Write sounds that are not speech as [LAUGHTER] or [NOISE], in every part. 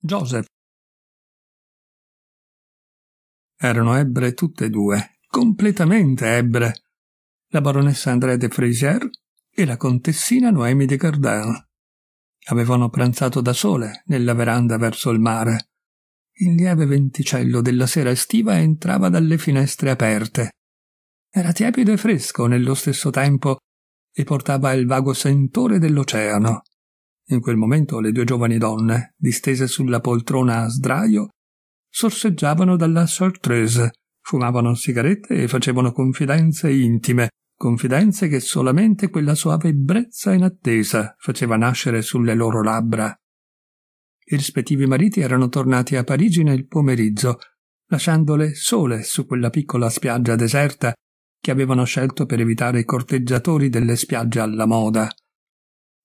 Joseph. Erano ebre tutte e due, completamente ebre. La baronessa André de Frisier e la contessina Noemi de Gardin. Avevano pranzato da sole nella veranda verso il mare. Il lieve venticello della sera estiva entrava dalle finestre aperte. Era tiepido e fresco nello stesso tempo e portava il vago sentore dell'oceano. In quel momento le due giovani donne, distese sulla poltrona a sdraio, sorseggiavano dalla sortrese, fumavano sigarette e facevano confidenze intime, confidenze che solamente quella soave ebbrezza inattesa faceva nascere sulle loro labbra. I rispettivi mariti erano tornati a Parigi nel pomeriggio, lasciandole sole su quella piccola spiaggia deserta che avevano scelto per evitare i corteggiatori delle spiagge alla moda.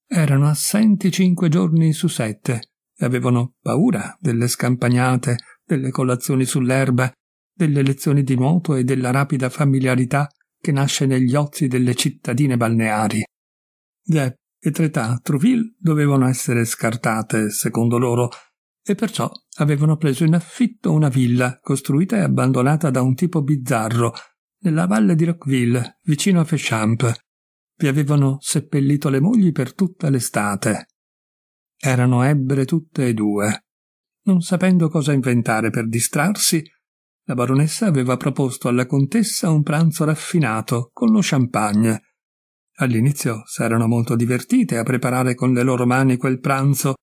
Erano assenti cinque giorni su sette e avevano paura delle scampagnate, delle colazioni sull'erba, delle lezioni di nuoto e della rapida familiarità che nasce negli ozi delle cittadine balneari. Dieppe e Tretà Trouville dovevano essere scartate, secondo loro, e perciò avevano preso in affitto una villa costruita e abbandonata da un tipo bizzarro nella valle di Rockville, vicino a Feschamp, vi avevano seppellito le mogli per tutta l'estate. Erano ebbre tutte e due. Non sapendo cosa inventare per distrarsi, la baronessa aveva proposto alla contessa un pranzo raffinato con lo champagne. All'inizio s'erano molto divertite a preparare con le loro mani quel pranzo,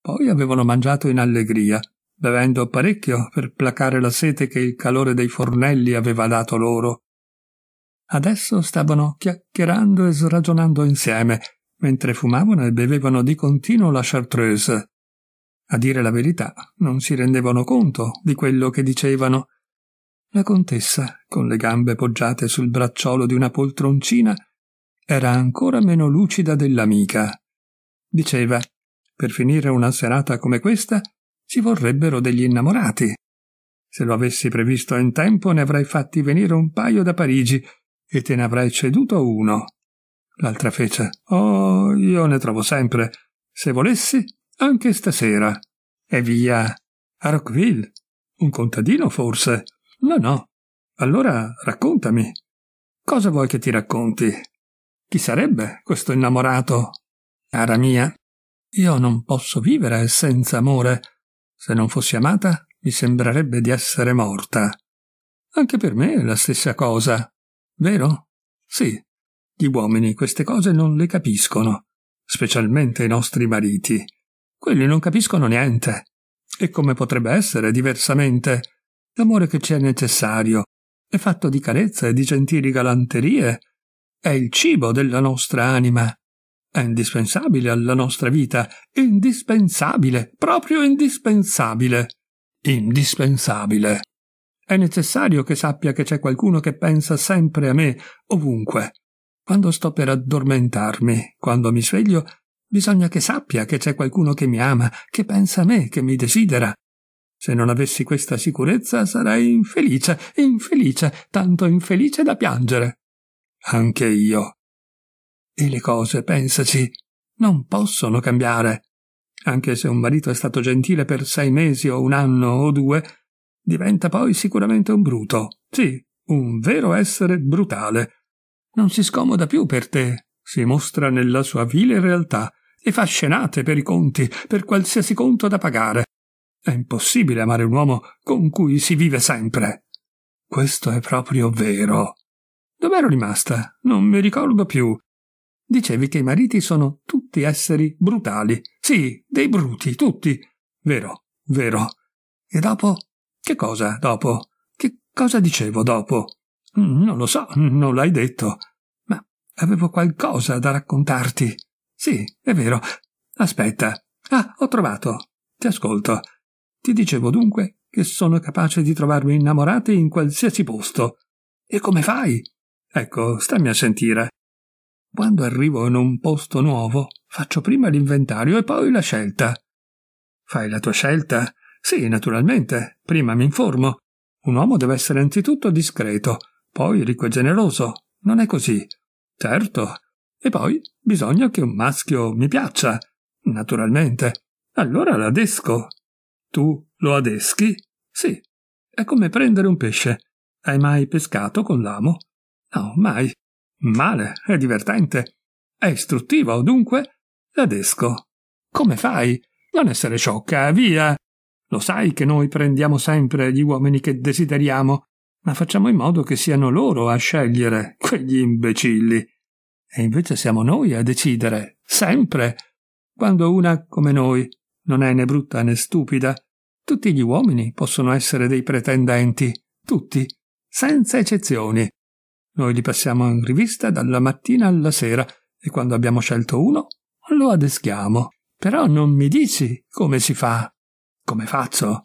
poi avevano mangiato in allegria, bevendo parecchio per placare la sete che il calore dei fornelli aveva dato loro. Adesso stavano chiacchierando e sragionando insieme, mentre fumavano e bevevano di continuo la chartreuse. A dire la verità, non si rendevano conto di quello che dicevano. La contessa, con le gambe poggiate sul bracciolo di una poltroncina, era ancora meno lucida dell'amica. Diceva, per finire una serata come questa, ci vorrebbero degli innamorati. Se lo avessi previsto in tempo ne avrei fatti venire un paio da Parigi e te ne avrai ceduto uno. L'altra fece. Oh, io ne trovo sempre. Se volessi, anche stasera. E via. A Rockville. Un contadino, forse? No, no. Allora raccontami. Cosa vuoi che ti racconti? Chi sarebbe questo innamorato? Cara mia, io non posso vivere senza amore. Se non fossi amata, mi sembrerebbe di essere morta. Anche per me è la stessa cosa vero? Sì. Gli uomini queste cose non le capiscono, specialmente i nostri mariti. Quelli non capiscono niente. E come potrebbe essere diversamente? L'amore che ci è necessario è fatto di carezze e di gentili galanterie. È il cibo della nostra anima. È indispensabile alla nostra vita. Indispensabile, proprio indispensabile. Indispensabile. È necessario che sappia che c'è qualcuno che pensa sempre a me, ovunque. Quando sto per addormentarmi, quando mi sveglio, bisogna che sappia che c'è qualcuno che mi ama, che pensa a me, che mi desidera. Se non avessi questa sicurezza sarei infelice, infelice, tanto infelice da piangere. Anche io. E le cose, pensaci, non possono cambiare. Anche se un marito è stato gentile per sei mesi o un anno o due, diventa poi sicuramente un bruto. Sì, un vero essere brutale. Non si scomoda più per te, si mostra nella sua vile realtà e fa scenate per i conti, per qualsiasi conto da pagare. È impossibile amare un uomo con cui si vive sempre. Questo è proprio vero. Dov'ero rimasta? Non mi ricordo più. Dicevi che i mariti sono tutti esseri brutali. Sì, dei bruti, tutti. Vero, vero. E dopo che cosa dopo? Che cosa dicevo dopo? Mm, non lo so, non l'hai detto. Ma avevo qualcosa da raccontarti. Sì, è vero. Aspetta. Ah, ho trovato. Ti ascolto. Ti dicevo dunque che sono capace di trovarmi innamorati in qualsiasi posto. E come fai? Ecco, stammi a sentire. Quando arrivo in un posto nuovo, faccio prima l'inventario e poi la scelta. Fai la tua scelta sì, naturalmente, prima mi informo. Un uomo deve essere anzitutto discreto, poi ricco e generoso. Non è così? Certo. E poi bisogna che un maschio mi piaccia. Naturalmente. Allora l'adesco. Tu lo adeschi? Sì. È come prendere un pesce. Hai mai pescato con l'amo? No, mai. Male, è divertente. È istruttivo, dunque l'adesco. Come fai? Non essere sciocca, via. Lo sai che noi prendiamo sempre gli uomini che desideriamo, ma facciamo in modo che siano loro a scegliere, quegli imbecilli. E invece siamo noi a decidere, sempre. Quando una come noi non è né brutta né stupida, tutti gli uomini possono essere dei pretendenti, tutti, senza eccezioni. Noi li passiamo in rivista dalla mattina alla sera e quando abbiamo scelto uno, lo adeschiamo. Però non mi dici come si fa. Come faccio?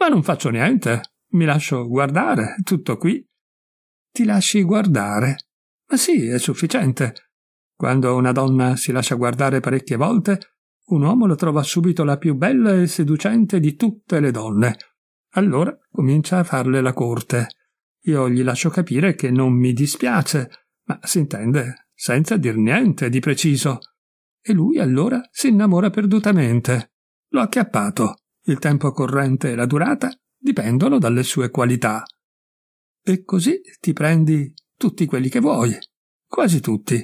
Ma non faccio niente. Mi lascio guardare, tutto qui. Ti lasci guardare? Ma sì, è sufficiente. Quando una donna si lascia guardare parecchie volte, un uomo la trova subito la più bella e seducente di tutte le donne. Allora comincia a farle la corte. Io gli lascio capire che non mi dispiace, ma s'intende, senza dir niente di preciso. E lui allora si innamora perdutamente. L'ho acchiappato il tempo corrente e la durata dipendono dalle sue qualità. E così ti prendi tutti quelli che vuoi, quasi tutti.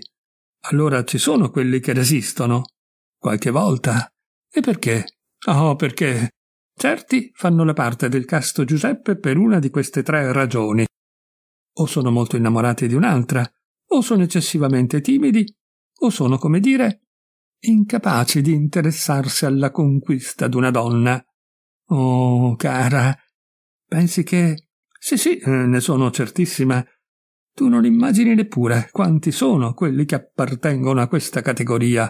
Allora ci sono quelli che resistono, qualche volta. E perché? Oh, perché? Certi fanno la parte del casto Giuseppe per una di queste tre ragioni. O sono molto innamorati di un'altra, o sono eccessivamente timidi, o sono, come dire, incapaci di interessarsi alla conquista d'una donna. Oh, cara, pensi che... Sì, sì, eh, ne sono certissima. Tu non immagini neppure quanti sono quelli che appartengono a questa categoria.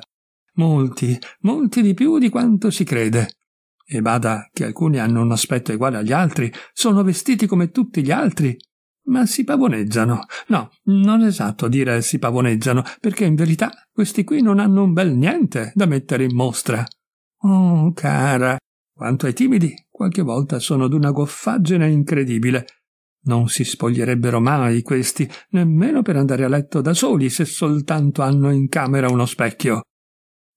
Molti, molti di più di quanto si crede. E bada che alcuni hanno un aspetto uguale agli altri, sono vestiti come tutti gli altri, ma si pavoneggiano. No, non è esatto dire si pavoneggiano, perché in verità questi qui non hanno un bel niente da mettere in mostra. Oh, cara, quanto ai timidi, qualche volta sono d'una goffaggine incredibile. Non si spoglierebbero mai questi, nemmeno per andare a letto da soli se soltanto hanno in camera uno specchio.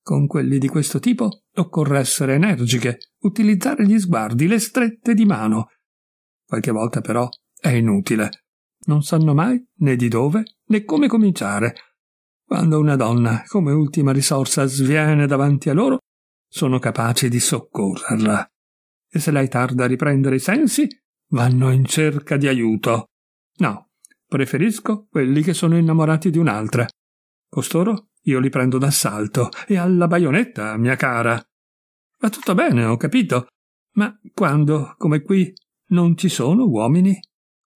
Con quelli di questo tipo occorre essere energiche, utilizzare gli sguardi, le strette di mano. Qualche volta però è inutile. Non sanno mai né di dove né come cominciare. Quando una donna, come ultima risorsa, sviene davanti a loro, sono capaci di soccorrerla. E se lei tarda a riprendere i sensi, vanno in cerca di aiuto. No, preferisco quelli che sono innamorati di un'altra. Costoro io li prendo d'assalto e alla baionetta, mia cara. Va tutto bene, ho capito. Ma quando, come qui, non ci sono uomini,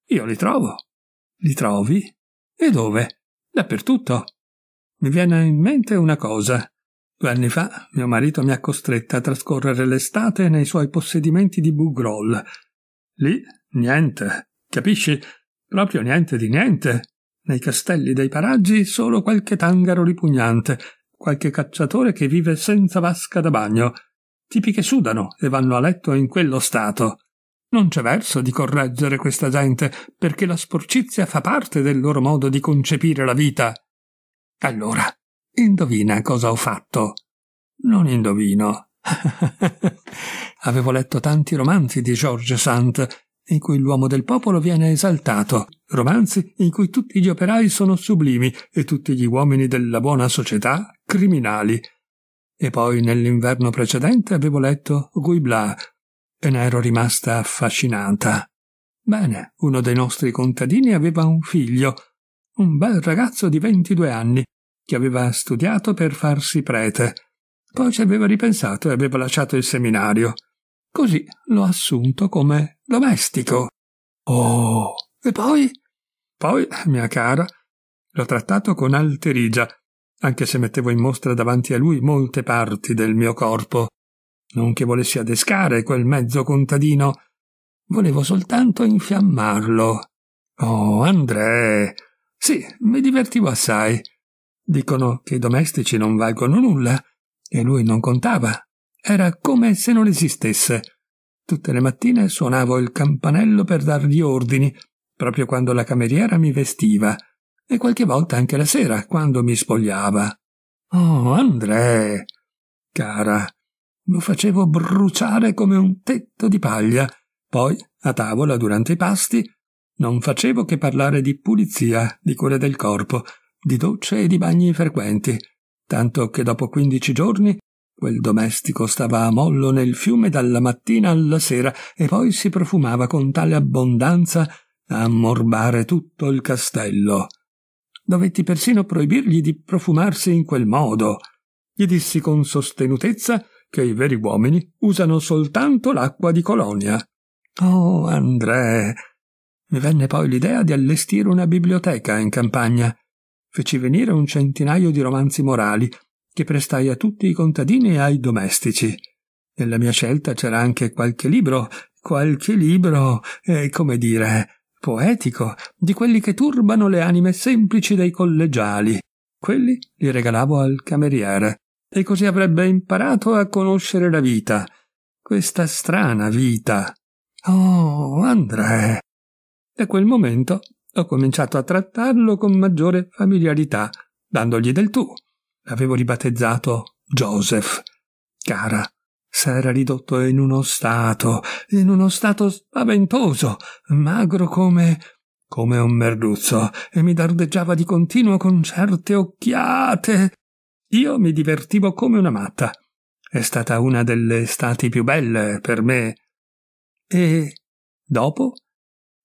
io li trovo. Li trovi? E dove? Dappertutto. Mi viene in mente una cosa. Due Anni fa mio marito mi ha costretta a trascorrere l'estate nei suoi possedimenti di Bugroll. Lì niente, capisci? Proprio niente di niente. Nei castelli dei paraggi solo qualche tangaro ripugnante, qualche cacciatore che vive senza vasca da bagno, tipi che sudano e vanno a letto in quello stato. Non c'è verso di correggere questa gente, perché la sporcizia fa parte del loro modo di concepire la vita. Allora, Indovina cosa ho fatto. Non indovino. [LAUGHS] Avevo letto tanti romanzi di George Sand, in cui l'uomo del popolo viene esaltato, romanzi in cui tutti gli operai sono sublimi e tutti gli uomini della buona società criminali. E poi nell'inverno precedente avevo letto Guy Blas e ne ero rimasta affascinata. Bene, uno dei nostri contadini aveva un figlio, un bel ragazzo di ventidue anni, che aveva studiato per farsi prete. Poi ci aveva ripensato e aveva lasciato il seminario. Così l'ho assunto come domestico. Oh, e poi? Poi, mia cara, l'ho trattato con alterigia, anche se mettevo in mostra davanti a lui molte parti del mio corpo. Non che volessi adescare quel mezzo contadino, volevo soltanto infiammarlo. Oh, André! Sì, mi divertivo assai. Dicono che i domestici non valgono nulla e lui non contava. Era come se non esistesse. Tutte le mattine suonavo il campanello per dargli ordini, proprio quando la cameriera mi vestiva, e qualche volta anche la sera, quando mi spogliava. Oh, André! Cara, lo facevo bruciare come un tetto di paglia. Poi, a tavola, durante i pasti, non facevo che parlare di pulizia, di cura del corpo, di docce e di bagni frequenti, tanto che dopo quindici giorni quel domestico stava a mollo nel fiume dalla mattina alla sera e poi si profumava con tale abbondanza da ammorbare tutto il castello. Dovetti persino proibirgli di profumarsi in quel modo. Gli dissi con sostenutezza che i veri uomini usano soltanto l'acqua di colonia. Oh, André! Mi venne poi l'idea di allestire una biblioteca in campagna feci venire un centinaio di romanzi morali che prestai a tutti i contadini e ai domestici. Nella mia scelta c'era anche qualche libro, qualche libro, eh, come dire, poetico, di quelli che turbano le anime semplici dei collegiali. Quelli li regalavo al cameriere, e così avrebbe imparato a conoscere la vita, questa strana vita. Oh, Andrea! Da quel momento ho cominciato a trattarlo con maggiore familiarità, dandogli del tu. L'avevo ribattezzato Joseph. Cara, s'era ridotto in uno stato, in uno stato spaventoso, magro come come un merluzzo, e mi dardeggiava di continuo con certe occhiate. Io mi divertivo come una matta. È stata una delle estati più belle per me. E dopo?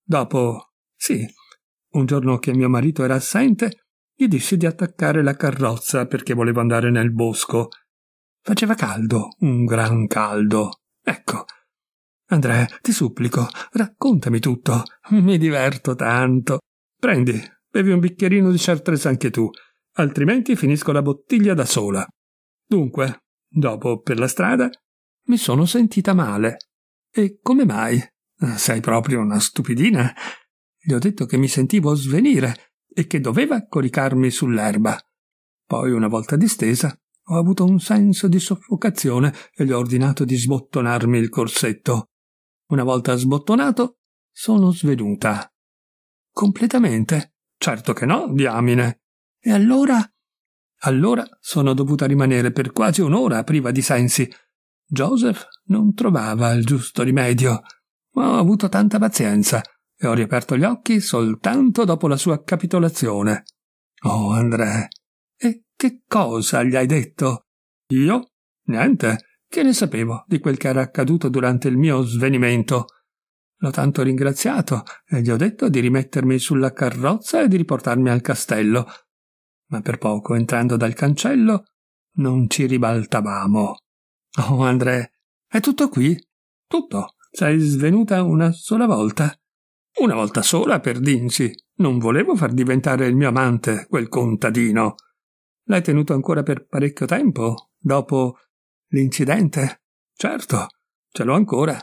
Dopo, sì, un giorno che mio marito era assente, gli dissi di attaccare la carrozza perché volevo andare nel bosco. Faceva caldo, un gran caldo. Ecco. Andrea, ti supplico, raccontami tutto. Mi diverto tanto. Prendi, bevi un bicchierino di chartres anche tu, altrimenti finisco la bottiglia da sola. Dunque, dopo per la strada, mi sono sentita male. E come mai? Sei proprio una stupidina. Gli ho detto che mi sentivo svenire e che doveva coricarmi sull'erba. Poi, una volta distesa, ho avuto un senso di soffocazione e gli ho ordinato di sbottonarmi il corsetto. Una volta sbottonato, sono svenuta. Completamente? Certo che no, diamine. E allora? Allora sono dovuta rimanere per quasi un'ora priva di sensi. Joseph non trovava il giusto rimedio, ma ho avuto tanta pazienza e ho riaperto gli occhi soltanto dopo la sua capitolazione. Oh, André, e che cosa gli hai detto? Io? Niente, che ne sapevo di quel che era accaduto durante il mio svenimento. L'ho tanto ringraziato e gli ho detto di rimettermi sulla carrozza e di riportarmi al castello. Ma per poco, entrando dal cancello, non ci ribaltavamo. Oh, André, è tutto qui? Tutto. Sei svenuta una sola volta. Una volta sola per Dinci. Non volevo far diventare il mio amante quel contadino. L'hai tenuto ancora per parecchio tempo, dopo l'incidente? Certo, ce l'ho ancora.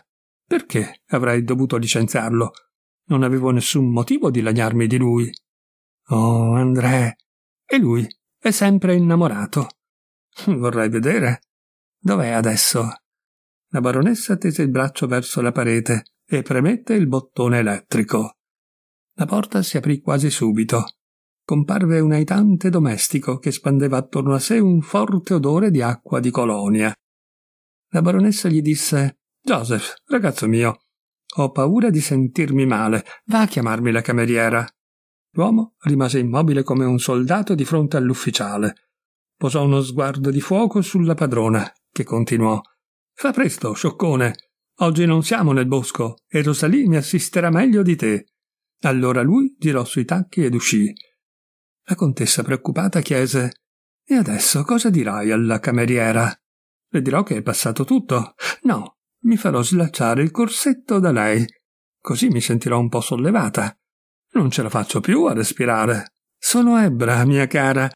Perché avrei dovuto licenziarlo? Non avevo nessun motivo di lagnarmi di lui. Oh, André. E lui è sempre innamorato. Vorrei vedere. Dov'è adesso? La baronessa tese il braccio verso la parete e premette il bottone elettrico. La porta si aprì quasi subito. Comparve un aitante domestico che spandeva attorno a sé un forte odore di acqua di colonia. La baronessa gli disse Joseph, ragazzo mio, ho paura di sentirmi male. Va a chiamarmi la cameriera. L'uomo rimase immobile come un soldato di fronte all'ufficiale. Posò uno sguardo di fuoco sulla padrona, che continuò. Fa presto, scioccone. Oggi non siamo nel bosco e Rosalì mi assisterà meglio di te. Allora lui girò sui tacchi ed uscì. La contessa preoccupata chiese E adesso cosa dirai alla cameriera? Le dirò che è passato tutto. No, mi farò slacciare il corsetto da lei. Così mi sentirò un po' sollevata. Non ce la faccio più a respirare. Sono ebra, mia cara,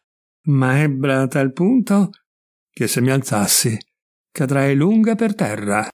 ma ebra a tal punto che se mi alzassi cadrei lunga per terra.